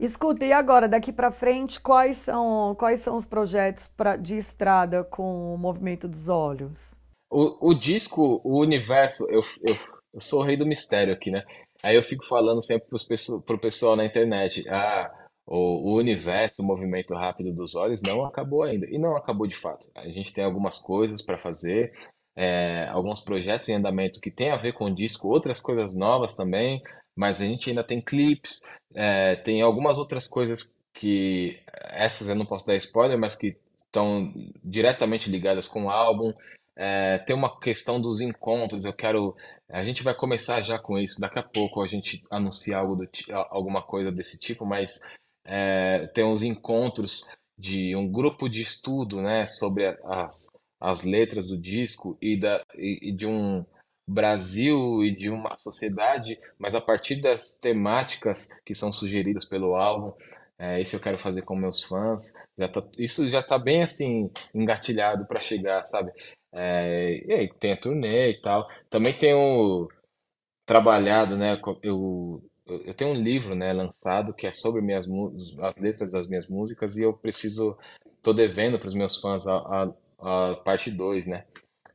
Escuta, e agora, daqui para frente, quais são, quais são os projetos pra, de estrada com o Movimento dos Olhos? O, o disco, o universo, eu, eu, eu sou o rei do mistério aqui, né? Aí eu fico falando sempre pros pessoa, pro pessoal na internet, ah, o, o universo, o movimento rápido dos olhos não acabou ainda. E não acabou de fato. A gente tem algumas coisas para fazer, é, alguns projetos em andamento que tem a ver com o disco, outras coisas novas também mas a gente ainda tem clips, é, eh, tem algumas outras coisas que essas eu não posso dar spoiler, mas que estão diretamente ligadas com o álbum. É, tem uma questão dos encontros, eu quero. A gente vai começar já com isso, daqui a pouco a gente anuncia algo do, alguma coisa desse tipo, mas é, tem uns encontros de um grupo de estudo né, sobre as, as letras do disco e, da, e, e de um Brasil e de uma sociedade, mas a partir das temáticas que são sugeridas pelo álbum, é, isso eu quero fazer com meus fãs. Já tá, isso já tá bem assim, engatilhado para chegar, sabe? É, e aí tem a turnê e tal. Também tenho trabalhado, né? Eu, eu tenho um livro, né, lançado que é sobre minhas as letras das minhas músicas e eu preciso, tô devendo para os meus fãs a, a, a parte 2, né?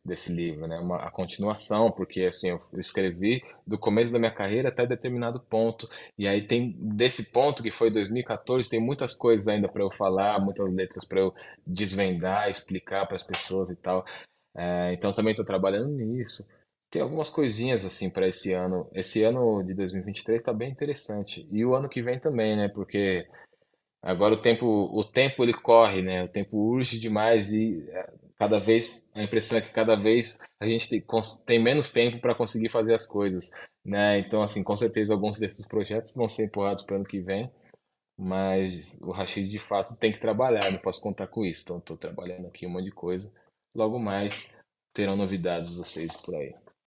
desse livro, né? Uma, a continuação, porque assim eu escrevi do começo da minha carreira até determinado ponto e aí tem desse ponto que foi 2014 tem muitas coisas ainda para eu falar, muitas letras para eu desvendar, explicar para as pessoas e tal. É, então também estou trabalhando nisso. Tem algumas coisinhas assim para esse ano. Esse ano de 2023 está bem interessante e o ano que vem também, né? Porque Agora o tempo, o tempo ele corre, né? O tempo urge demais e é, cada vez a impressão é que cada vez a gente tem, tem menos tempo para conseguir fazer as coisas, né? Então assim, com certeza alguns desses projetos vão ser empurrados para o ano que vem, mas o Rashid de fato tem que trabalhar, não posso contar com isso. Então estou trabalhando aqui um monte de coisa. Logo mais terão novidades vocês por aí.